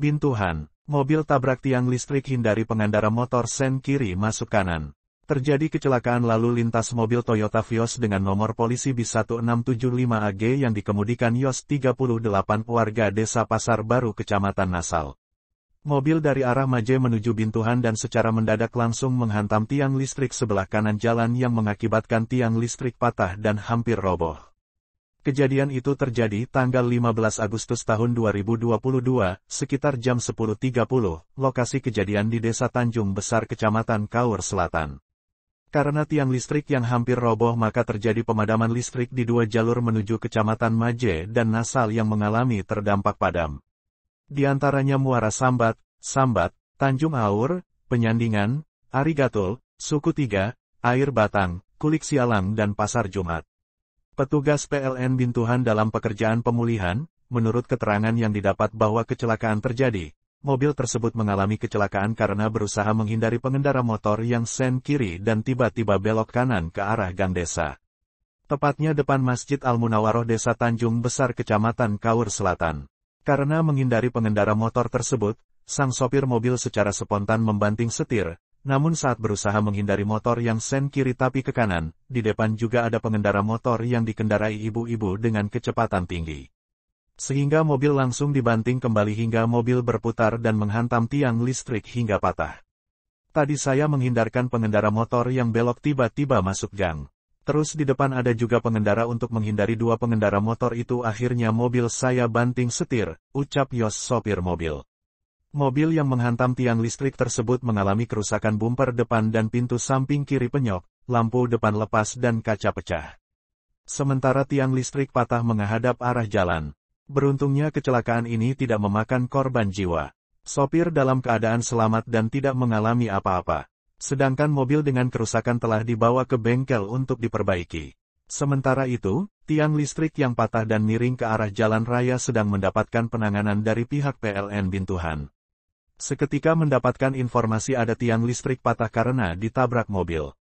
Bintuhan, mobil tabrak tiang listrik hindari pengendara motor sen kiri masuk kanan. Terjadi kecelakaan lalu lintas mobil Toyota Vios dengan nomor polisi B1675AG yang dikemudikan Yos 38 warga desa Pasar Baru Kecamatan Nasal. Mobil dari arah Maje menuju Bintuhan dan secara mendadak langsung menghantam tiang listrik sebelah kanan jalan yang mengakibatkan tiang listrik patah dan hampir roboh. Kejadian itu terjadi tanggal 15 Agustus tahun 2022, sekitar jam 10.30, lokasi kejadian di Desa Tanjung Besar Kecamatan Kaur Selatan. Karena tiang listrik yang hampir roboh maka terjadi pemadaman listrik di dua jalur menuju Kecamatan Maje dan Nasal yang mengalami terdampak padam. Di antaranya Muara Sambat, Sambat, Tanjung Aur, Penyandingan, Arigatul, Suku Tiga, Air Batang, Kulik Sialang dan Pasar Jumat. Petugas PLN Bintuhan dalam pekerjaan pemulihan, menurut keterangan yang didapat bahwa kecelakaan terjadi, mobil tersebut mengalami kecelakaan karena berusaha menghindari pengendara motor yang sen kiri dan tiba-tiba belok kanan ke arah gang desa. Tepatnya depan Masjid Al-Munawaroh Desa Tanjung Besar Kecamatan Kaur Selatan. Karena menghindari pengendara motor tersebut, sang sopir mobil secara spontan membanting setir, namun saat berusaha menghindari motor yang sen kiri tapi ke kanan, di depan juga ada pengendara motor yang dikendarai ibu-ibu dengan kecepatan tinggi. Sehingga mobil langsung dibanting kembali hingga mobil berputar dan menghantam tiang listrik hingga patah. Tadi saya menghindarkan pengendara motor yang belok tiba-tiba masuk gang. Terus di depan ada juga pengendara untuk menghindari dua pengendara motor itu akhirnya mobil saya banting setir, ucap Yos sopir mobil. Mobil yang menghantam tiang listrik tersebut mengalami kerusakan bumper depan dan pintu samping kiri penyok, lampu depan lepas dan kaca pecah. Sementara tiang listrik patah menghadap arah jalan. Beruntungnya kecelakaan ini tidak memakan korban jiwa. Sopir dalam keadaan selamat dan tidak mengalami apa-apa. Sedangkan mobil dengan kerusakan telah dibawa ke bengkel untuk diperbaiki. Sementara itu, tiang listrik yang patah dan miring ke arah jalan raya sedang mendapatkan penanganan dari pihak PLN Bintuhan. Seketika mendapatkan informasi ada tiang listrik patah karena ditabrak mobil.